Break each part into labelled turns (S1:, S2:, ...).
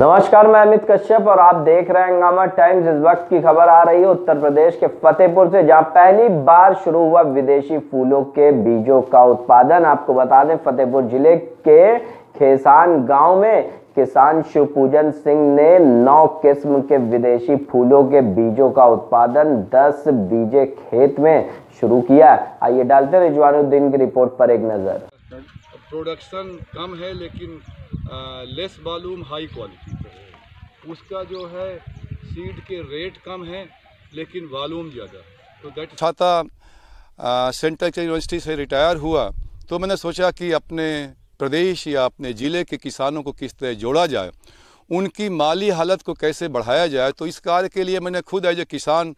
S1: नमस्कार मैं अमित कश्यप और आप देख रहे हैं हंगामा टाइम्स इस वक्त की खबर आ रही है उत्तर प्रदेश के फतेहपुर से जहां पहली बार शुरू हुआ विदेशी फूलों के बीजों का उत्पादन आपको बता दें फतेहपुर जिले के खेसान गांव में किसान शिव पूजन सिंह ने नौ किस्म के विदेशी फूलों के बीजों का उत्पादन दस बीजे खेत में शुरू किया आइए डालते रिजवानुद्दीन की रिपोर्ट पर एक नज़र
S2: प्रोडक्शन कम है लेकिन लेस वालूम हाई क्वालिटी उसका जो है सीड के रेट कम है लेकिन वालूम ज़्यादा तो दैट छाता सेंट्रल यूनिवर्सिटी से रिटायर हुआ तो मैंने सोचा कि अपने प्रदेश या अपने ज़िले के किसानों को किस तरह जोड़ा जाए उनकी माली हालत को कैसे बढ़ाया जाए तो इस कार्य के लिए मैंने खुद एज ए किसान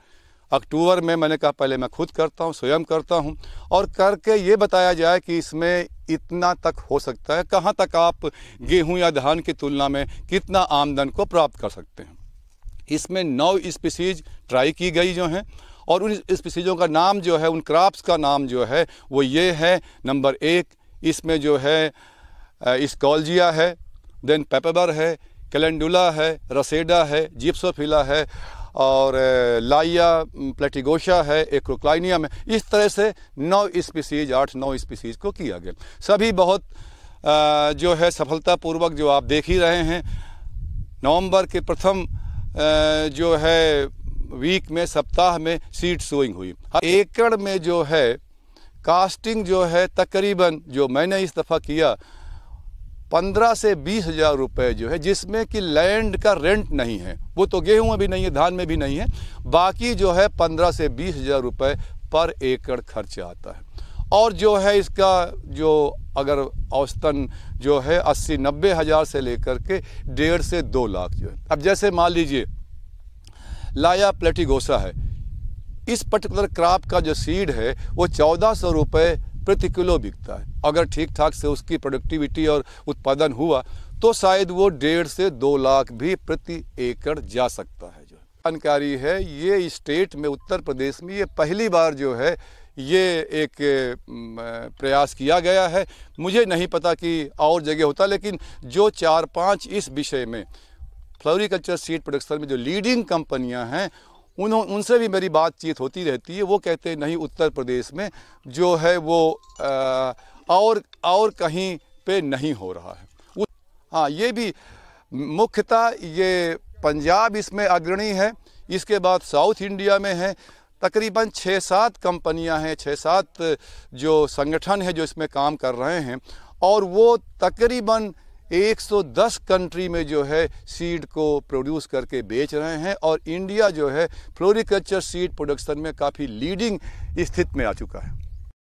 S2: अक्टूबर में मैंने कहा पहले मैं खुद करता हूँ स्वयं करता हूँ और करके ये बताया जाए कि इसमें इतना तक हो सकता है कहाँ तक आप गेहूं या धान की तुलना में कितना आमदन को प्राप्त कर सकते हैं इसमें नौ स्पीसीज ट्राई की गई जो हैं और उन स्पीसीज़ों का नाम जो है उन क्रॉप्स का नाम जो है वो ये है नंबर एक इसमें जो है इस्कॉलजिया है देन पेपेबर है कैलेंडुला है रसेडा है जिप्सोफिला है और लाइया प्लेटिगोशा है एक्रोक्लाइनिया में इस तरह से नौ स्पीसीज आठ नौ स्पीसीज को किया गया सभी बहुत जो है सफलतापूर्वक जो आप देख ही रहे हैं नवंबर के प्रथम जो है वीक में सप्ताह में सीड सोइंग हुई एकड़ में जो है कास्टिंग जो है तकरीबन जो मैंने इस दफ़ा किया पंद्रह से बीस हज़ार रुपये जो है जिसमें कि लैंड का रेंट नहीं है वो तो गेहूं में भी नहीं है धान में भी नहीं है बाकी जो है पंद्रह से बीस हज़ार रुपये पर एकड़ खर्च आता है और जो है इसका जो अगर औसतन जो है अस्सी नब्बे हज़ार से लेकर के डेढ़ से दो लाख जो है अब जैसे मान लीजिए लाया प्लेटिगोसा है इस पर्टिकुलर क्रॉप का जो सीड है वो चौदह सौ रुपये प्रति किलो बिकता है अगर ठीक ठाक से उसकी प्रोडक्टिविटी और उत्पादन हुआ तो शायद वो डेढ़ से दो लाख भी प्रति एकड़ जा सकता है जो जानकारी है ये स्टेट में उत्तर प्रदेश में ये पहली बार जो है ये एक प्रयास किया गया है मुझे नहीं पता कि और जगह होता लेकिन जो चार पांच इस विषय में फ्लोरिकल्चर सीड प्रोडक्शन में जो लीडिंग कंपनियां हैं उन उनसे भी मेरी बातचीत होती रहती है वो कहते हैं नहीं उत्तर प्रदेश में जो है वो आ, और और कहीं पे नहीं हो रहा है हाँ ये भी मुख्यतः ये पंजाब इसमें अग्रणी है इसके बाद साउथ इंडिया में है तकरीबन छः सात कंपनियां हैं छः सात जो संगठन है जो इसमें काम कर रहे हैं और वो तकरीबन 110 कंट्री में जो है सीड को प्रोड्यूस करके बेच रहे हैं और इंडिया जो है फ्लोरिकल्चर सीड प्रोडक्शन में काफ़ी लीडिंग स्थिति में आ चुका है